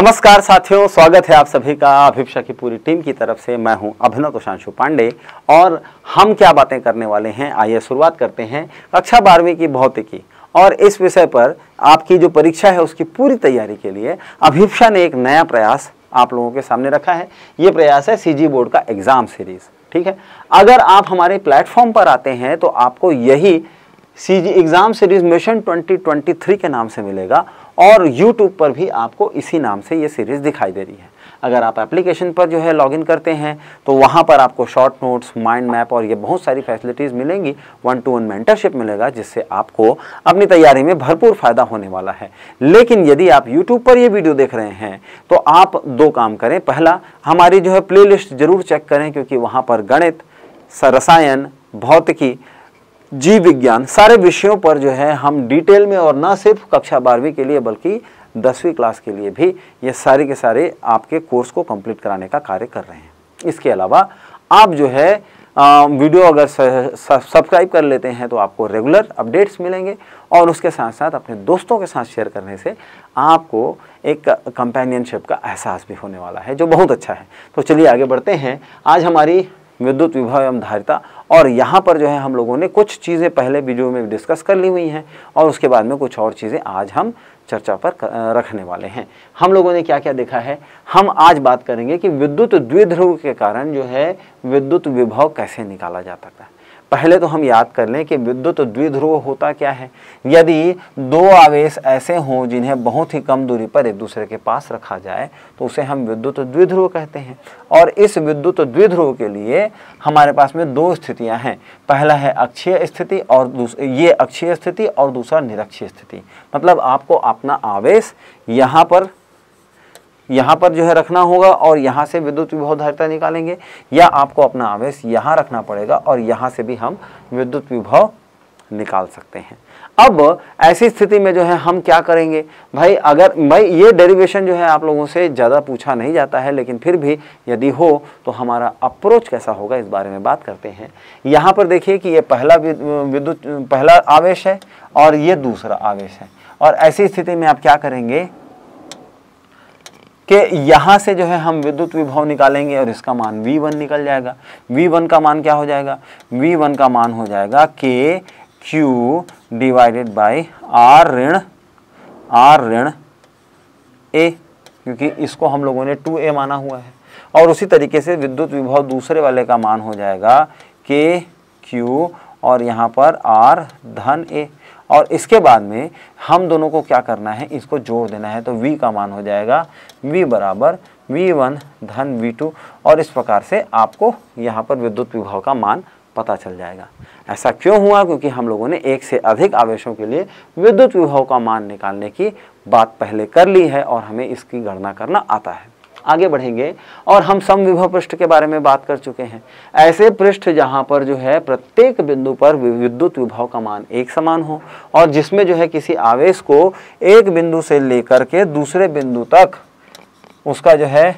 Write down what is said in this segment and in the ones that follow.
नमस्कार साथियों स्वागत है आप सभी का अभिपक्षा की पूरी टीम की तरफ से मैं हूं अभिनव तुशांशु पांडे और हम क्या बातें करने वाले हैं आइए शुरुआत करते हैं कक्षा बारहवीं की भौतिकी और इस विषय पर आपकी जो परीक्षा है उसकी पूरी तैयारी के लिए अभिप्सा ने एक नया प्रयास आप लोगों के सामने रखा है ये प्रयास है सी बोर्ड का एग्ज़ाम सीरीज़ ठीक है अगर आप हमारे प्लेटफॉर्म पर आते हैं तो आपको यही C G exam series mission 2023 के नाम से मिलेगा और यूट्यूब पर भी आपको इसी नाम से ये सीरीज़ दिखाई दे रही है अगर आप एप्लीकेशन पर जो है लॉगिन करते हैं तो वहाँ पर आपको शॉर्ट नोट्स माइंड मैप और ये बहुत सारी फैसिलिटीज़ मिलेंगी वन टू वन मेंटरशिप मिलेगा जिससे आपको अपनी तैयारी में भरपूर फ़ायदा होने वाला है लेकिन यदि आप यूट्यूब पर ये वीडियो देख रहे हैं तो आप दो काम करें पहला हमारी जो है प्ले ज़रूर चेक करें क्योंकि वहाँ पर गणित रसायन भौतिकी जीव विज्ञान सारे विषयों पर जो है हम डिटेल में और ना सिर्फ कक्षा बारहवीं के लिए बल्कि दसवीं क्लास के लिए भी ये सारे के सारे आपके कोर्स को कंप्लीट कराने का कार्य कर रहे हैं इसके अलावा आप जो है आ, वीडियो अगर सब्सक्राइब कर लेते हैं तो आपको रेगुलर अपडेट्स मिलेंगे और उसके साथ साथ अपने दोस्तों के साथ शेयर करने से आपको एक कंपेनियनशिप का एहसास भी होने वाला है जो बहुत अच्छा है तो चलिए आगे बढ़ते हैं आज हमारी विद्युत विभव एवं धारिता और यहाँ पर जो है हम लोगों ने कुछ चीज़ें पहले वीडियो में डिस्कस कर ली हुई हैं और उसके बाद में कुछ और चीज़ें आज हम चर्चा पर रखने वाले हैं हम लोगों ने क्या क्या देखा है हम आज बात करेंगे कि विद्युत द्विध्रुव के कारण जो है विद्युत विभव कैसे निकाला जा सकता है पहले तो हम याद कर लें कि विद्युत द्विध्रुव होता क्या है यदि दो आवेश ऐसे हों जिन्हें बहुत ही कम दूरी पर एक दूसरे के पास रखा जाए तो उसे हम विद्युत द्विध्रुव कहते हैं और इस विद्युत द्विध्रुव के लिए हमारे पास में दो स्थितियां हैं पहला है अक्षीय स्थिति और ये अक्षीय स्थिति और दूसरा निरक्षीय स्थिति मतलब आपको अपना आवेश यहाँ पर यहाँ पर जो है रखना होगा और यहाँ से विद्युत विभव धारिता निकालेंगे या आपको अपना आवेश यहाँ रखना पड़ेगा और यहाँ से भी हम विद्युत विभव निकाल सकते हैं अब ऐसी स्थिति में जो है हम क्या करेंगे भाई अगर भाई ये डेरिवेशन जो है आप लोगों से ज़्यादा पूछा नहीं जाता है लेकिन फिर भी यदि हो तो हमारा अप्रोच कैसा होगा इस बारे में बात करते हैं यहाँ पर देखिए कि ये पहला विद्युत पहला आवेश है और ये दूसरा आवेश है और ऐसी स्थिति में आप क्या करेंगे कि यहाँ से जो है हम विद्युत विभव निकालेंगे और इसका मान V1 निकल जाएगा V1 का मान क्या हो जाएगा V1 का मान हो जाएगा के Q डिवाइडेड बाई R ऋण R ऋण ए क्योंकि इसको हम लोगों ने 2a माना हुआ है और उसी तरीके से विद्युत विभव दूसरे वाले का मान हो जाएगा के Q और यहाँ पर R धन ए और इसके बाद में हम दोनों को क्या करना है इसको जोड़ देना है तो वी का मान हो जाएगा वी बराबर वी वन धन वी टू और इस प्रकार से आपको यहाँ पर विद्युत विभव का मान पता चल जाएगा ऐसा क्यों हुआ क्योंकि हम लोगों ने एक से अधिक आवेशों के लिए विद्युत विभव का मान निकालने की बात पहले कर ली है और हमें इसकी गणना करना आता है आगे बढ़ेंगे और हम समविभव पृष्ठ के बारे में बात कर चुके हैं ऐसे पृष्ठ जहाँ पर जो है प्रत्येक बिंदु पर विद्युत विभव का मान एक समान हो और जिसमें जो है किसी आवेश को एक बिंदु से लेकर के दूसरे बिंदु तक उसका जो है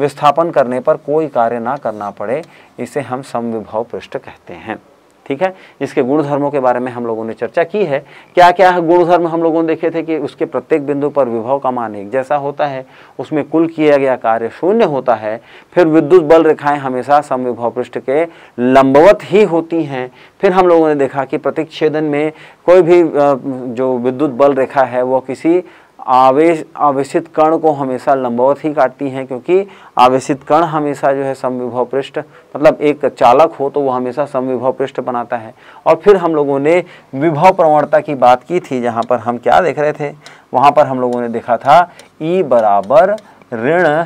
विस्थापन करने पर कोई कार्य ना करना पड़े इसे हम समविभव पृष्ठ कहते हैं ठीक है इसके गुण धर्मों के बारे में हम लोगों ने चर्चा की है क्या क्या गुण धर्म हम लोगों ने देखे थे कि उसके प्रत्येक बिंदु पर विभव का मान एक जैसा होता है उसमें कुल किया गया कार्य शून्य होता है फिर विद्युत बल रेखाएं हमेशा समविभव पृष्ठ के लंबवत ही होती हैं फिर हम लोगों ने देखा कि प्रतिच्छेदन में कोई भी जो विद्युत बल रेखा है वह किसी आवेश आवेशित कण को हमेशा लंबवत ही काटती हैं क्योंकि आवेशित कण हमेशा जो है समविभव पृष्ठ मतलब एक चालक हो तो वो हमेशा समविभव पृष्ठ बनाता है और फिर हम लोगों ने विभव प्रवणता की बात की थी जहाँ पर हम क्या देख रहे थे वहाँ पर हम लोगों ने देखा था ई e बराबर ऋण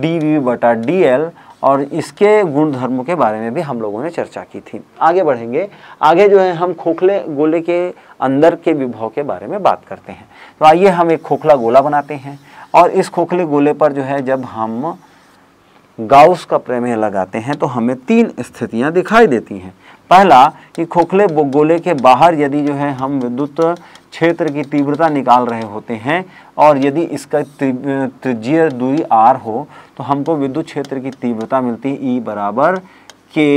डी वी बटा डी एल और इसके गुण धर्म के बारे में भी हम लोगों ने चर्चा की थी आगे बढ़ेंगे आगे जो है हम खोखले गोले के अंदर के विभव के बारे में बात करते हैं तो आइए हम एक खोखला गोला बनाते हैं और इस खोखले गोले पर जो है जब हम गाउस का प्रमेय लगाते हैं तो हमें तीन स्थितियाँ दिखाई देती हैं पहला कि खोखले गोले के बाहर यदि जो है हम विद्युत क्षेत्र की तीव्रता निकाल रहे होते हैं और यदि इसका त्रिज्यीय दूरी आर हो तो हमको विद्युत क्षेत्र की तीव्रता मिलती है ई e बराबर के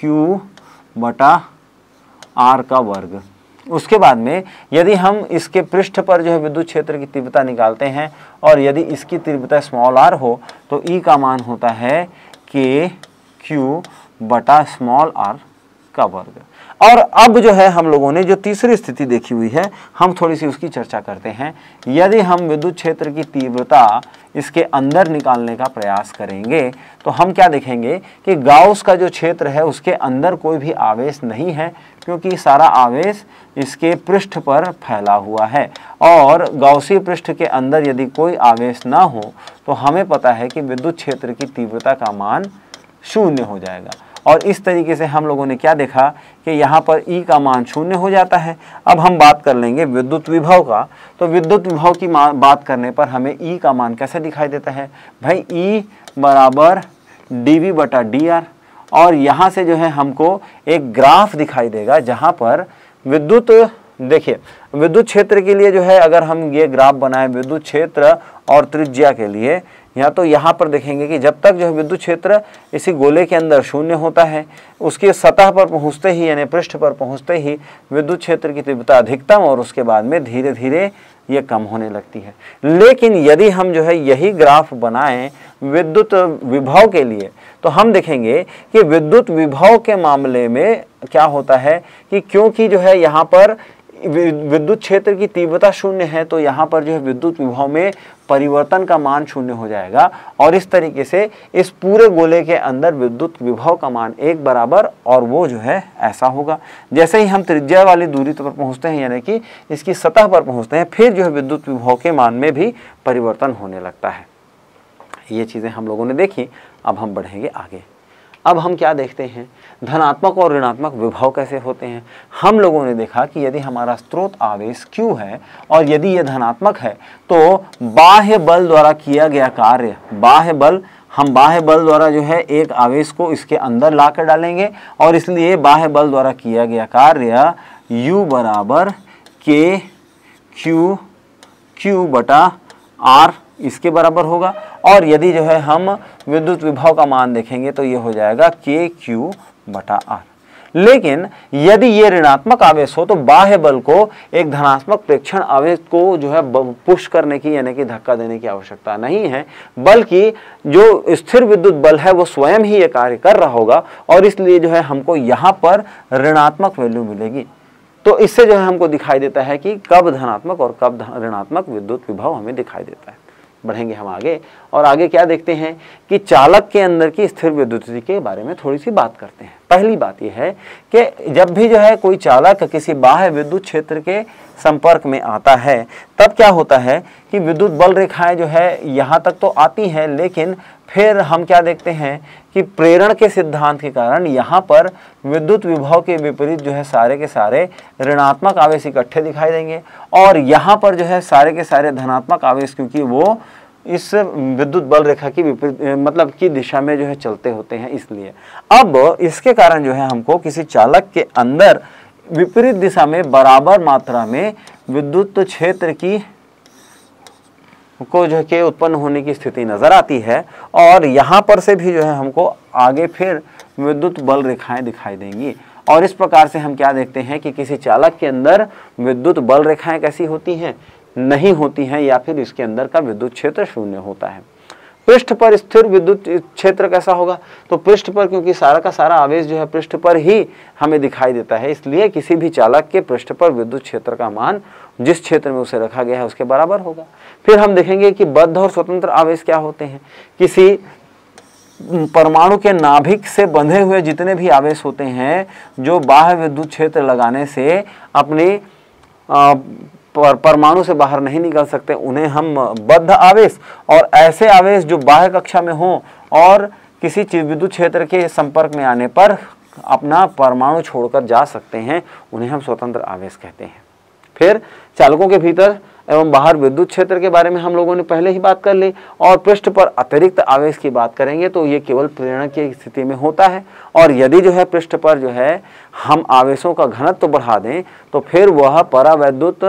क्यू बटा आर का वर्ग उसके बाद में यदि हम इसके पृष्ठ पर जो है विद्युत क्षेत्र की तीव्रता निकालते हैं और यदि इसकी तीव्रता स्मॉल आर हो तो ई e का मान होता है के क्यू बटा स्मॉल आर का वर्ग और अब जो है हम लोगों ने जो तीसरी स्थिति देखी हुई है हम थोड़ी सी उसकी चर्चा करते हैं यदि हम विद्युत क्षेत्र की तीव्रता इसके अंदर निकालने का प्रयास करेंगे तो हम क्या देखेंगे कि गाउस का जो क्षेत्र है उसके अंदर कोई भी आवेश नहीं है क्योंकि सारा आवेश इसके पृष्ठ पर फैला हुआ है और गाउसी पृष्ठ के अंदर यदि कोई आवेश ना हो तो हमें पता है कि विद्युत क्षेत्र की तीव्रता का मान शून्य हो जाएगा और इस तरीके से हम लोगों ने क्या देखा कि यहाँ पर ई e का मान शून्य हो जाता है अब हम बात कर लेंगे विद्युत विभव का तो विद्युत विभव की बात करने पर हमें ई e का मान कैसे दिखाई देता है भाई ई e बराबर डी वी बटा डी आर और यहाँ से जो है हमको एक ग्राफ दिखाई देगा जहाँ पर विद्युत देखिए विद्युत क्षेत्र के लिए जो है अगर हम ये ग्राफ बनाएं विद्युत क्षेत्र और त्रिज्या के लिए या तो यहाँ पर देखेंगे कि जब तक जो है विद्युत क्षेत्र इसी गोले के अंदर शून्य होता है उसके सतह पर पहुँचते ही यानी पृष्ठ पर पहुँचते ही विद्युत क्षेत्र की तीव्रता अधिकतम और उसके बाद में धीरे धीरे ये कम होने लगती है लेकिन यदि हम जो है यही ग्राफ बनाएं विद्युत विभव के लिए तो हम देखेंगे कि विद्युत विभव के मामले में क्या होता है कि क्योंकि जो है यहाँ पर विद्युत क्षेत्र की तीव्रता शून्य है तो यहाँ पर जो है विद्युत विभव में परिवर्तन का मान शून्य हो जाएगा और इस तरीके से इस पूरे गोले के अंदर विद्युत विभव का मान एक बराबर और वो जो है ऐसा होगा जैसे ही हम त्रिज्या वाली दूरी पर पहुंचते हैं यानी कि इसकी सतह पर पहुंचते हैं फिर जो है विद्युत विभव के मान में भी परिवर्तन होने लगता है ये चीज़ें हम लोगों ने देखी अब हम बढ़ेंगे आगे अब हम क्या देखते हैं धनात्मक और ऋणात्मक विभव कैसे होते हैं हम लोगों ने देखा कि यदि हमारा स्रोत आवेश क्यू है और यदि यह धनात्मक है तो बाह्य बल द्वारा किया गया कार्य बाह्य बल हम बाह्य बल द्वारा जो है एक आवेश को इसके अंदर ला कर डालेंगे और इसलिए बाह्य बल द्वारा किया गया कार्य U बराबर के क्यू क्यू बटा आर इसके बराबर होगा और यदि जो है हम विद्युत विभव का मान देखेंगे तो ये हो जाएगा के क्यू बटा आर लेकिन यदि ये ऋणात्मक आवेश हो तो बाह्य बल को एक धनात्मक प्रेक्षण आवेश को जो है पुश करने की यानी कि धक्का देने की आवश्यकता नहीं है बल्कि जो स्थिर विद्युत बल है वो स्वयं ही ये कार्य कर रहा होगा और इसलिए जो है हमको यहाँ पर ऋणात्मक वैल्यू मिलेगी तो इससे जो है हमको दिखाई देता है कि कब धनात्मक और कब ऋणात्मक विद्युत विभव हमें दिखाई देता है बढ़ेंगे हम आगे और आगे क्या देखते हैं कि चालक के अंदर की स्थिर विद्युत के बारे में थोड़ी सी बात करते हैं पहली बात यह है कि जब भी जो है कोई चालक किसी बाह्य विद्युत क्षेत्र के संपर्क में आता है तब क्या होता है कि विद्युत बल रेखाएं जो है यहाँ तक तो आती हैं लेकिन फिर हम क्या देखते हैं कि प्रेरण के सिद्धांत के कारण यहाँ पर विद्युत विभव के विपरीत जो है सारे के सारे ऋणात्मक आवेश इकट्ठे दिखाई देंगे और यहाँ पर जो है सारे के सारे धनात्मक आवेश क्योंकि वो इस विद्युत बल रेखा की विपरीत मतलब की दिशा में जो है चलते होते हैं इसलिए अब इसके कारण जो है हमको किसी चालक के अंदर विपरीत दिशा में बराबर मात्रा में विद्युत क्षेत्र की को जो है कि उत्पन्न होने की स्थिति नज़र आती है और यहाँ पर से भी जो है हमको आगे फिर विद्युत बल रेखाएं दिखाई देंगी और इस प्रकार से हम क्या देखते हैं कि किसी चालक के अंदर विद्युत बल रेखाएं कैसी होती हैं नहीं होती हैं या फिर इसके अंदर का विद्युत क्षेत्र शून्य होता है पृष्ठ पर स्थिर विद्युत क्षेत्र कैसा होगा तो पृष्ठ पर क्योंकि सारा का सारा आवेश जो है पृष्ठ पर ही हमें दिखाई देता है इसलिए किसी भी चालक के पृष्ठ पर विद्युत क्षेत्र का मान जिस क्षेत्र में उसे रखा गया है उसके बराबर होगा फिर हम देखेंगे कि बद्ध और स्वतंत्र आवेश क्या होते हैं किसी परमाणु के नाभिक से बंधे हुए जितने भी आवेश होते हैं जो बाह्य विद्युत क्षेत्र लगाने से अपने पर, परमाणु से बाहर नहीं निकल सकते उन्हें हम बद्ध आवेश और ऐसे आवेश जो बाह्य कक्षा में हों और किसी विद्युत क्षेत्र के संपर्क में आने पर अपना परमाणु छोड़कर जा सकते हैं उन्हें हम स्वतंत्र आवेश कहते हैं फिर चालकों के भीतर एवं बाहर विद्युत क्षेत्र के बारे में हम लोगों ने पहले ही बात कर ली और पृष्ठ पर अतिरिक्त आवेश की बात करेंगे तो ये केवल प्रेरणा की स्थिति में होता है और यदि जो है पृष्ठ पर जो है हम आवेशों का घनत्व बढ़ा दें तो फिर वह परावैद्युत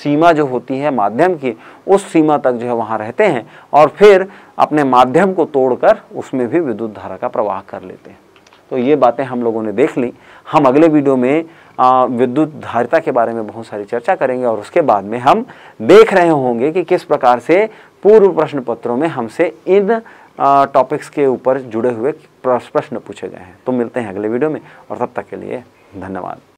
सीमा जो होती है माध्यम की उस सीमा तक जो है वहाँ रहते हैं और फिर अपने माध्यम को तोड़कर उसमें भी विद्युत धारा का प्रवाह कर लेते हैं तो ये बातें हम लोगों ने देख ली हम अगले वीडियो में विद्युत धारिता के बारे में बहुत सारी चर्चा करेंगे और उसके बाद में हम देख रहे होंगे कि किस प्रकार से पूर्व प्रश्न पत्रों में हमसे इन टॉपिक्स के ऊपर जुड़े हुए प्रश्न पूछे गए हैं तो मिलते हैं अगले वीडियो में और तब तक के लिए धन्यवाद